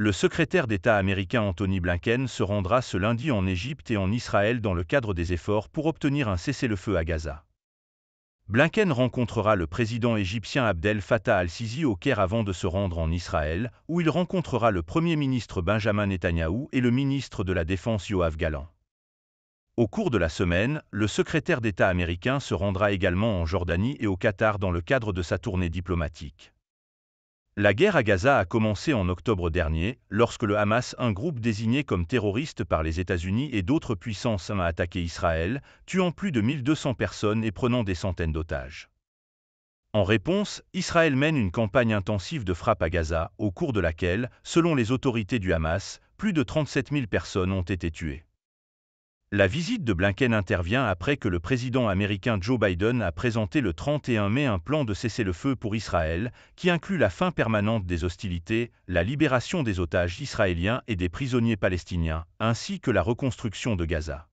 Le secrétaire d'État américain Anthony Blinken se rendra ce lundi en Égypte et en Israël dans le cadre des efforts pour obtenir un cessez-le-feu à Gaza. Blinken rencontrera le président égyptien Abdel Fattah al-Sisi au Caire avant de se rendre en Israël, où il rencontrera le Premier ministre Benjamin Netanyahou et le ministre de la Défense Yoav Galan. Au cours de la semaine, le secrétaire d'État américain se rendra également en Jordanie et au Qatar dans le cadre de sa tournée diplomatique. La guerre à Gaza a commencé en octobre dernier, lorsque le Hamas, un groupe désigné comme terroriste par les États-Unis et d'autres puissances, a attaqué Israël, tuant plus de 1200 personnes et prenant des centaines d'otages. En réponse, Israël mène une campagne intensive de frappe à Gaza, au cours de laquelle, selon les autorités du Hamas, plus de 37 000 personnes ont été tuées. La visite de Blinken intervient après que le président américain Joe Biden a présenté le 31 mai un plan de cessez-le-feu pour Israël qui inclut la fin permanente des hostilités, la libération des otages israéliens et des prisonniers palestiniens, ainsi que la reconstruction de Gaza.